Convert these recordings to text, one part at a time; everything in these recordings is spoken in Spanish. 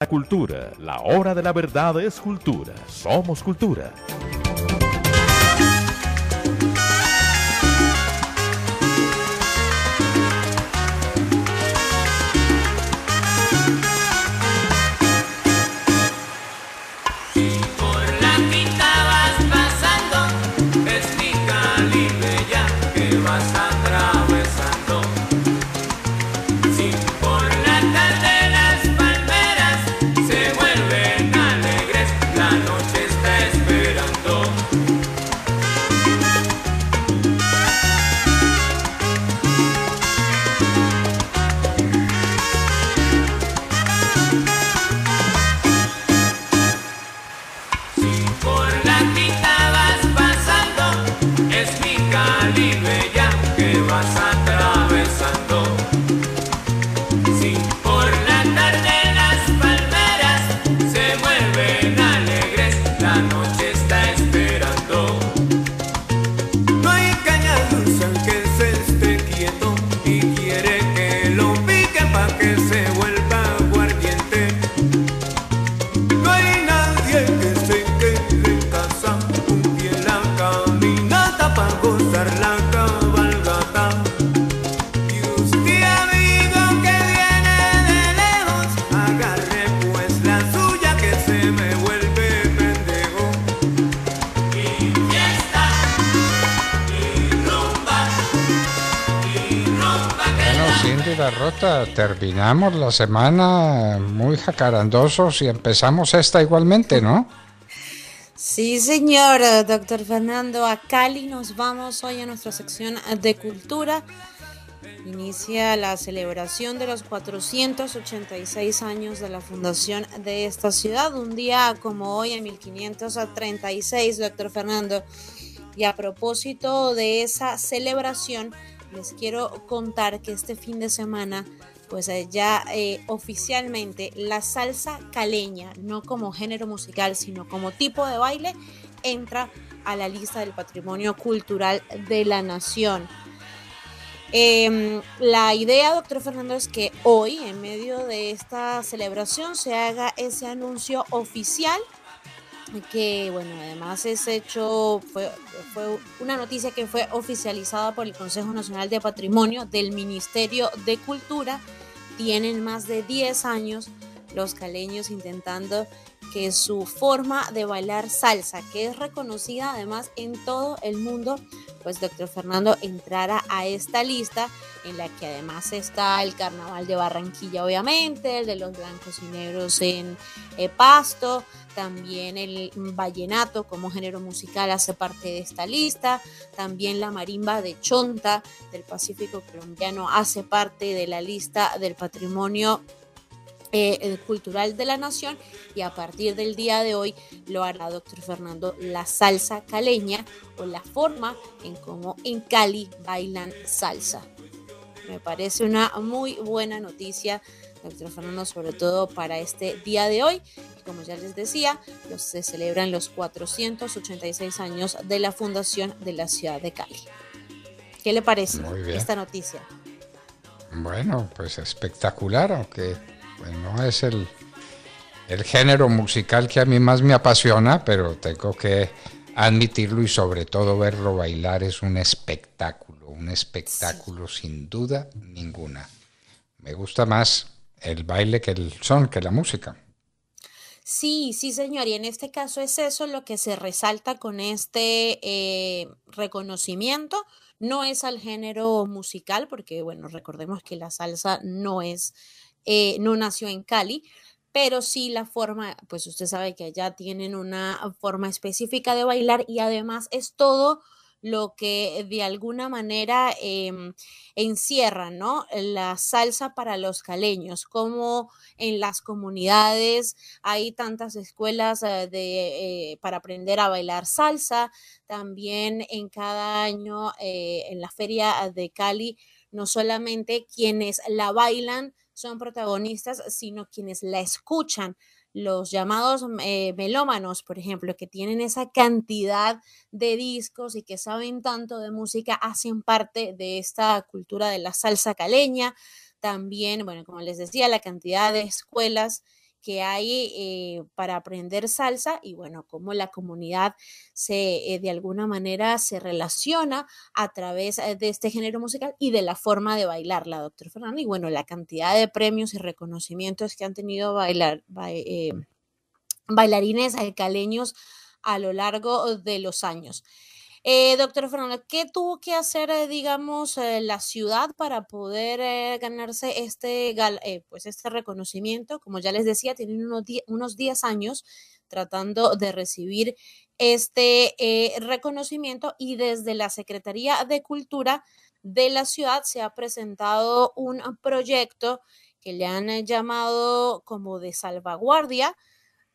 La cultura, la hora de la verdad es cultura. Somos cultura. terminamos la semana muy jacarandosos y empezamos esta igualmente, ¿no? Sí, señor, doctor Fernando. A Cali nos vamos hoy a nuestra sección de cultura. Inicia la celebración de los 486 años de la fundación de esta ciudad, un día como hoy en 1536, doctor Fernando. Y a propósito de esa celebración, les quiero contar que este fin de semana pues eh, ya eh, oficialmente la salsa caleña, no como género musical, sino como tipo de baile, entra a la lista del patrimonio cultural de la nación. Em, la idea, doctor Fernando, es que hoy, en medio de esta celebración, se haga ese anuncio oficial que bueno, además es hecho fue, fue una noticia que fue oficializada por el Consejo Nacional de Patrimonio del Ministerio de Cultura. Tienen más de 10 años los caleños intentando que su forma de bailar salsa, que es reconocida además en todo el mundo, pues doctor Fernando entrara a esta lista en la que además está el carnaval de Barranquilla, obviamente, el de los blancos y negros en eh, Pasto, también el vallenato como género musical hace parte de esta lista, también la marimba de Chonta del Pacífico colombiano hace parte de la lista del patrimonio eh, cultural de la nación y a partir del día de hoy lo hará doctor Fernando la salsa caleña o la forma en cómo en Cali bailan salsa. Me parece una muy buena noticia, doctor Fernando, sobre todo para este día de hoy. Como ya les decía, se celebran los 486 años de la fundación de la ciudad de Cali. ¿Qué le parece esta noticia? Bueno, pues espectacular, aunque bueno, pues, es el, el género musical que a mí más me apasiona, pero tengo que admitirlo y sobre todo verlo bailar es un espectáculo, un espectáculo sin duda ninguna. Me gusta más el baile que el son, que la música. Sí, sí, señor. Y en este caso es eso lo que se resalta con este eh, reconocimiento. No es al género musical, porque bueno, recordemos que la salsa no es eh, no nació en Cali, pero sí la forma, pues usted sabe que allá tienen una forma específica de bailar y además es todo lo que de alguna manera em, encierra, ¿no? La salsa para los caleños, como en las comunidades hay tantas escuelas eh, eh, para aprender a bailar salsa, también en cada año en la feria de Cali, no solamente quienes la bailan, son protagonistas, sino quienes la escuchan. Los llamados mm, eh, melómanos, por ejemplo, que tienen esa cantidad de discos y que saben tanto de música, hacen parte de esta cultura de la salsa caleña. También, bueno, como les decía, la cantidad de escuelas que hay eh, para aprender salsa y bueno, cómo la comunidad se eh, de alguna manera se relaciona a través eh, de este género musical y de la forma de bailarla, doctor Fernando. Y bueno, la cantidad de premios y reconocimientos que han tenido bailar, bailarines alcaleños a lo largo de los años. Eh, doctor Fernando, ¿qué tuvo que hacer, eh, digamos, eh, la ciudad para poder ganarse este, pues este reconocimiento? Como ya les decía, tienen unos, unos 10 años tratando de recibir este reconocimiento y desde la Secretaría de Cultura de la ciudad se ha presentado un proyecto que le han llamado como de salvaguardia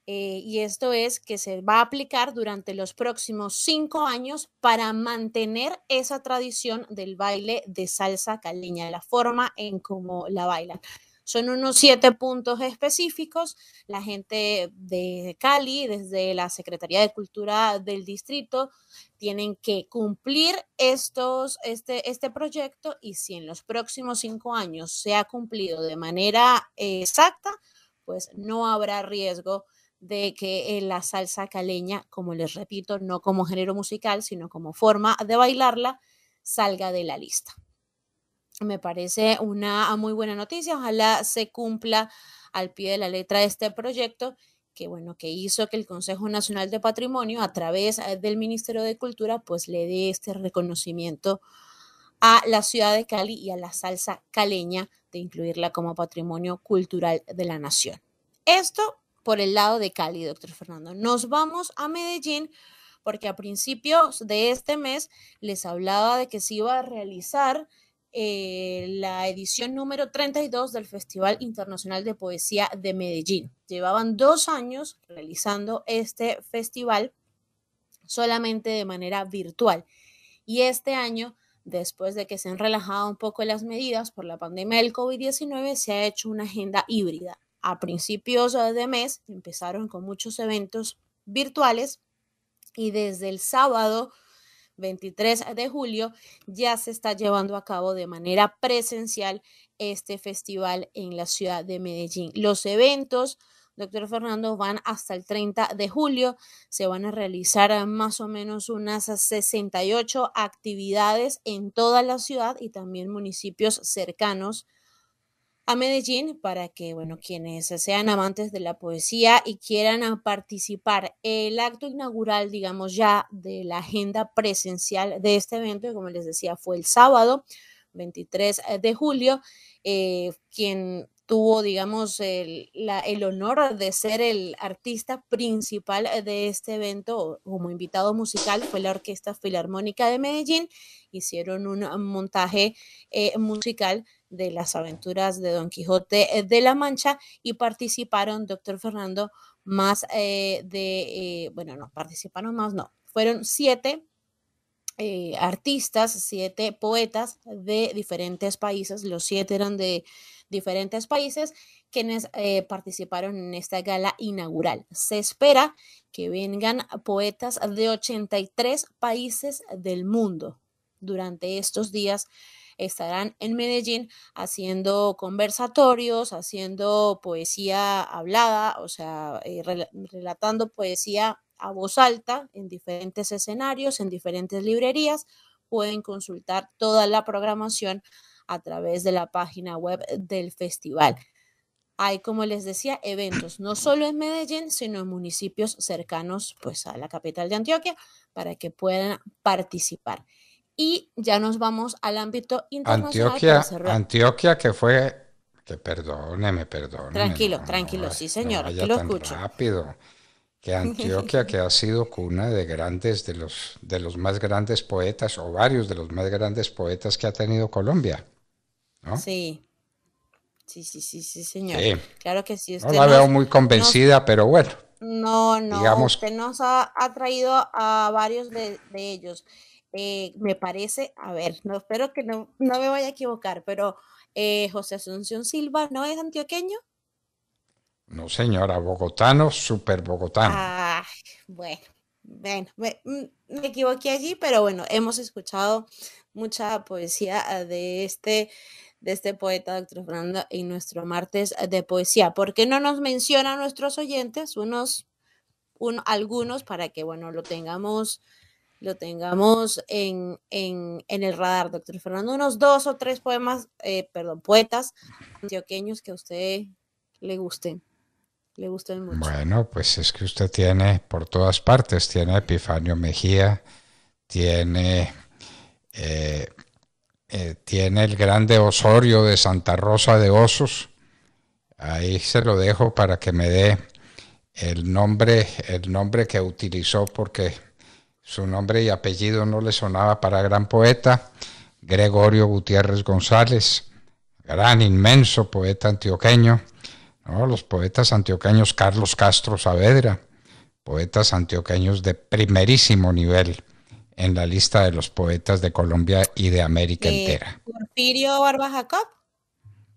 eh, y esto es que se va a aplicar durante los próximos cinco años para mantener esa tradición del baile de salsa de la forma en cómo la bailan. Son unos siete puntos específicos. La gente de Cali, desde la Secretaría de Cultura del distrito, tienen que cumplir estos, este, este proyecto y si en los próximos cinco años se ha cumplido de manera exacta, pues no habrá riesgo de que eh, la salsa caleña, como les repito, no como género musical, sino como forma de bailarla, salga de la lista. Me parece una ah, muy buena noticia, ojalá se cumpla al pie de la letra este proyecto que bueno, que hizo que el Consejo Nacional de Patrimonio a través eh, del Ministerio de Cultura pues le dé este reconocimiento a la ciudad de Cali y a la salsa caleña de incluirla como patrimonio cultural de la nación. Esto por el lado de Cali, doctor Fernando. Nos vamos a Medellín porque a principios de este mes les hablaba de que se iba a realizar eh, la edición número 32 del Festival Internacional de Poesía de Medellín. Llevaban dos años realizando este festival solamente de manera virtual. Y este año, después de que se han relajado un poco las medidas por la pandemia del COVID-19, se ha hecho una agenda híbrida a principios de mes empezaron con muchos eventos virtuales y desde el sábado 23 de julio ya se está llevando a cabo de manera presencial este festival en la ciudad de Medellín. Los eventos, doctor Fernando, van hasta el 30 de julio. Se van a realizar eh, más o menos unas 68 actividades en toda la ciudad y también municipios cercanos a Medellín para que, bueno, quienes sean amantes de la poesía y quieran ah, participar. El acto inaugural, digamos ya, de la agenda presencial de este evento, como les decía, fue el sábado 23 eh, de julio, eh, quien tuvo, digamos, el, honor de ser el artista principal eh, de este evento como invitado musical fue la Orquesta Filarmónica de Medellín. Hicieron un montaje musical de las aventuras de Don Quijote eh, de la Mancha y participaron doctor Fernando más eh, de, eh, bueno, no, participaron más, no, fueron siete artistas, siete poetas de diferentes países, los siete eran de diferentes países, quienes participaron en esta gala inaugural. Se espera que vengan poetas de 83 países del mundo durante estos días estarán en Medellín haciendo conversatorios, haciendo poesía hablada, o sea, eh, relatando poesía a voz alta en diferentes escenarios, en diferentes librerías. Pueden consultar toda la programación a través de la página web del festival. Hay, como les decía, eventos no solo en Medellín, sino en municipios cercanos pues, a la capital de Antioquia para que puedan participar y ya nos vamos al ámbito internacional. Antioquia, Antioquia que fue, que perdóneme, perdóneme. Tranquilo, tranquilo, sí señor, lo escucho. Rápido. Que Antioquia, que ha sido cuna de grandes, de los, de los más grandes poetas, o varios de los más grandes poetas que ha tenido Colombia. Sí, Sí, sí, sí, sí, señor. Claro que sí. no la veo muy convencida, pero bueno. No, no. Digamos, que nos ha, ha traído a varios de, ellos. Eh, me parece, a ver, no espero que no, me vaya a equivocar, pero eh, José Asunción Silva no es antioqueño. No, señora, bogotano, súper bogotano. Ah, bueno, bueno, me, mm, equivoqué allí, pero bueno, hemos escuchado mucha poesía ah, de este, de este poeta, doctor Fernando, en nuestro martes ah, de poesía. ¿Por qué no nos menciona a nuestros oyentes unos, algunos para que, bueno, lo tengamos lo tengamos en, en, el radar, doctor Fernando. Unos dos o tres poemas, eh, perdón, poetas antioqueños que a usted le gusten. Le gusten mucho. Bueno, pues es que usted tiene por todas partes, tiene Epifanio Mejía, tiene, eh, eh, tiene el grande Osorio de Santa Rosa de Osos. Ahí se lo dejo para que me dé el nombre, el nombre que utilizó porque su nombre y apellido no le sonaba para gran poeta, Gregorio Gutiérrez González, gran inmenso poeta antioqueño, ¿no? los poetas antioqueños Carlos Castro Saavedra, poetas antioqueños de primerísimo nivel en la lista de los poetas de Colombia y de América entera. Porfirio Barba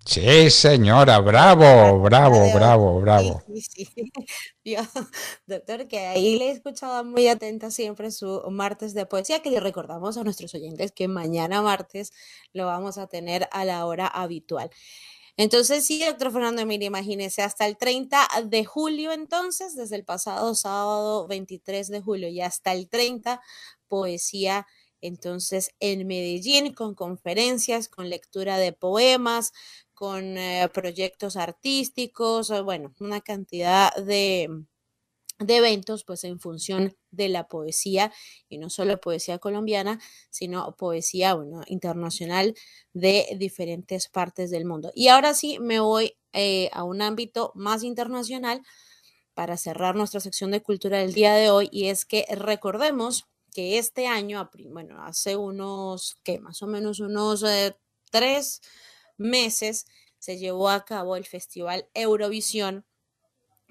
Sí, señora, bravo, ah, bravo, bravo, bravo. Sí, sí, doctor, que ahí le he escuchado muy atenta siempre su martes de poesía, que le recordamos a nuestros oyentes que mañana martes lo vamos a tener a la hora habitual. Entonces, sí, doctor Fernando Emilio, imagínese, hasta el 30 de julio, entonces, desde el pasado sábado 23 de julio y hasta el 30, poesía entonces en Medellín con conferencias, con lectura de poemas, con eh, proyectos artísticos, bueno, una cantidad de, eventos pues en función de la poesía y no solo poesía colombiana sino poesía bueno, internacional de diferentes partes del mundo y ahora sí me voy eh, a un ámbito más internacional para cerrar nuestra sección de cultura del día de hoy y es que recordemos que este año bueno hace unos que más o menos unos eh, tres meses se llevó a cabo el Festival Eurovisión,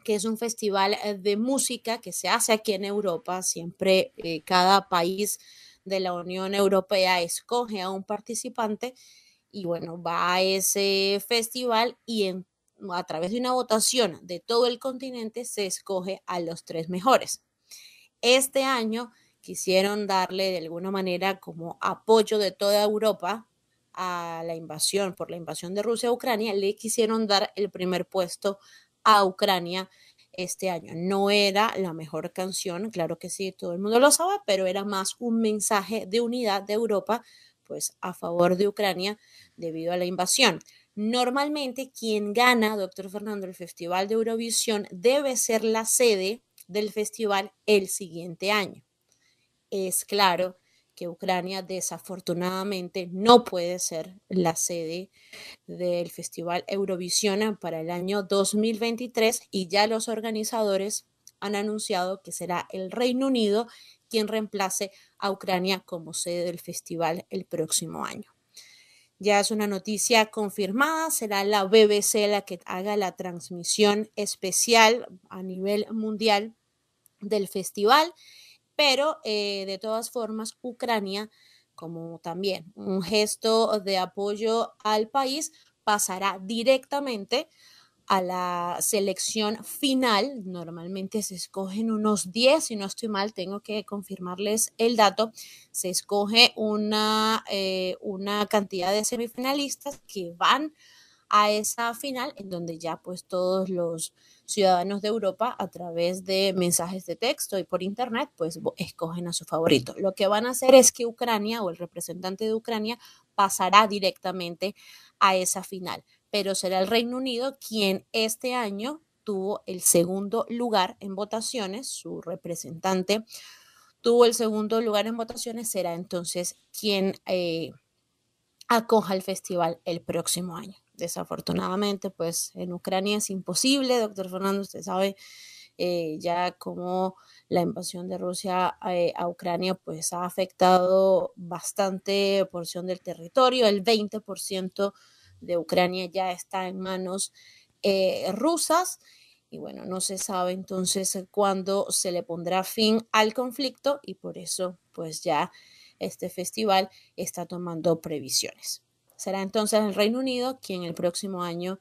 que es un festival eh, de música que se hace aquí en Europa. Siempre eh, cada país de la Unión Europea escoge a un participante y bueno, va a ese festival y a través de una votación de todo el continente se escoge a los tres mejores. Este año quisieron darle de alguna manera como apoyo de toda Europa a la invasión, por la invasión de Rusia a Ucrania, le quisieron dar el primer puesto a Ucrania este año. No era la mejor canción, claro que sí, todo el mundo lo sabe, pero era más un mensaje de unidad de Europa, pues a favor de Ucrania debido a la invasión. Normalmente quien gana, doctor Fernando, el Festival de Eurovisión debe ser la sede del festival el siguiente año. Es claro que Ucrania desafortunadamente no puede ser la sede del Festival Eurovisión para el año 2023 y ya los organizadores han anunciado que será el Reino Unido quien reemplace a Ucrania como sede del festival el próximo año. Ya es una noticia confirmada, será la BBC la que haga la transmisión especial a nivel mundial del festival pero eh, de todas formas Ucrania, como también un gesto de apoyo al país, pasará directamente a la selección final. Normalmente se escogen unos 10, si no estoy mal, tengo que confirmarles el dato. Se escoge una, eh, una cantidad de semifinalistas que van a esa final en donde ya pues todos los ciudadanos de Europa a través de mensajes de texto y por internet, pues escogen a su favorito. Lo que van a hacer es que Ucrania o el representante de Ucrania pasará directamente a esa final, pero será el Reino Unido quien este año tuvo el segundo lugar en votaciones, su representante tuvo el segundo lugar en votaciones, será entonces quien eh, acoja el festival el próximo año desafortunadamente, pues en Ucrania es imposible, doctor Fernando, usted sabe eh, ya cómo la invasión de Rusia eh, a, Ucrania pues ha afectado bastante porción del territorio, el 20% de Ucrania ya está en manos eh, rusas y bueno, no se sabe entonces cuándo se le pondrá fin al conflicto y por eso pues ya este festival está tomando previsiones. Será entonces el Reino Unido quien el próximo año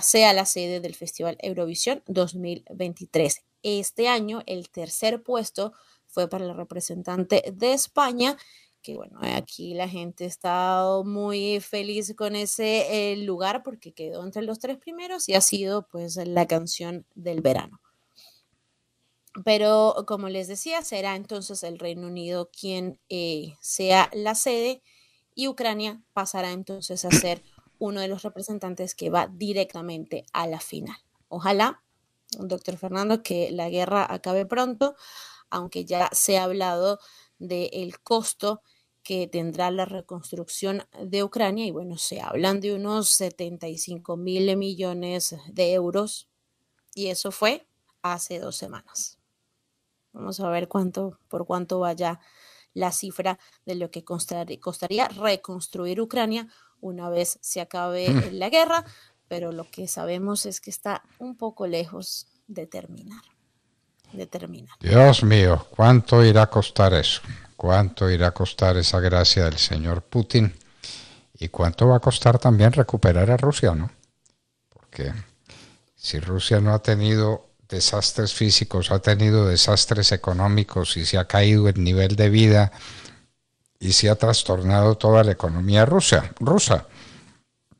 sea eh, la sede del Festival Eurovisión 2023. Este año el tercer puesto fue para la representante de España, que bueno, aquí la gente está muy feliz con ese eh, lugar porque quedó entre los tres primeros y ha sido pues la canción del verano. Pero como les decía, será entonces el Reino Unido quien eh, sea la sede y Ucrania pasará entonces a ser uno de los representantes que va directamente a la final. Ojalá, doctor Fernando, que la guerra acabe pronto, aunque ya se ha hablado del costo que tendrá la reconstrucción de Ucrania. Y bueno, se hablan de unos 75 mil millones de euros. Y eso fue hace dos semanas. Vamos a ver cuánto, por cuánto vaya la cifra de lo que costaría reconstruir Ucrania una vez se acabe la guerra, pero lo que sabemos es que está un poco lejos de terminar. De Dios mío, ¿cuánto irá a costar eso? ¿Cuánto irá a costar esa gracia del señor Putin? ¿Y cuánto va a costar también recuperar a Rusia, no? Porque si Rusia no ha tenido desastres físicos, ha tenido desastres económicos y se ha caído el nivel de vida y se ha trastornado toda la economía rusa. rusa.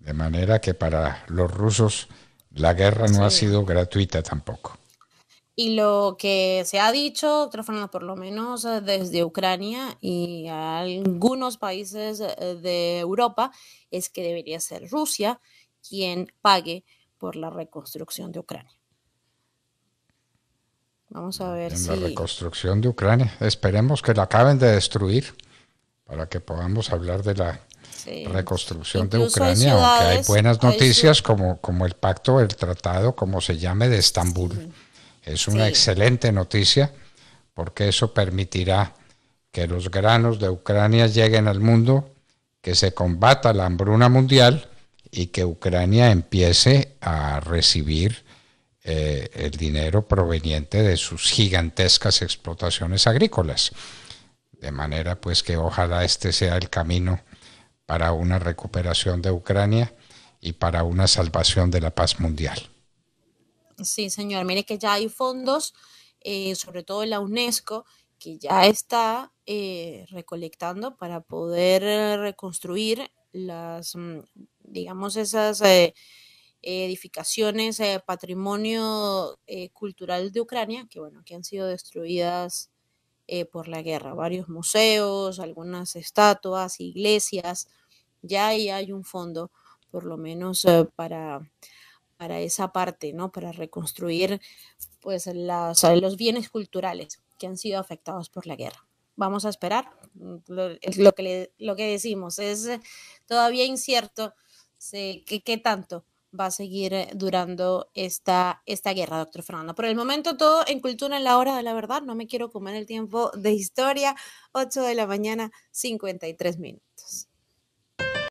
De manera que para los rusos la guerra no ha sido gratuita tampoco. Y lo que se ha dicho, otra forma por lo menos eh, desde Ucrania y algunos países eh, de Europa, es que debería ser Rusia quien pague por la reconstrucción de Ucrania a ver en la reconstrucción de Ucrania. Esperemos que la acaben de destruir para que podamos hablar de la reconstrucción de Ucrania, aunque hay buenas noticias como, como el pacto, el tratado, como se llame, de Estambul. Es una excelente noticia porque eso permitirá que los granos de Ucrania lleguen al mundo, que se combata la hambruna mundial y que Ucrania empiece a recibir eh, el dinero proveniente de sus gigantescas explotaciones agrícolas. De manera pues que ojalá este sea el camino para una recuperación de Ucrania y para una salvación de la paz mundial. Sí, señor. Mire que ya hay fondos, eh, sobre todo la UNESCO, que ya está eh, recolectando para poder reconstruir las, mm, digamos, esas edificaciones, eh, patrimonio eh, cultural de Ucrania, que bueno, que han sido destruidas eh, por la guerra. Varios museos, algunas estatuas, iglesias, ya hay un fondo, por lo menos para, para esa parte, ¿no? Para reconstruir pues los bienes culturales que han sido afectados por la guerra. Vamos a esperar. Mm, lo, lo que, lo que decimos es todavía incierto qué tanto va a seguir eh, durando esta, esta guerra, doctor Fernando. Por el momento todo en cultura en la hora de la verdad. No me quiero comer el tiempo de historia. 8 de la mañana, 53 minutos.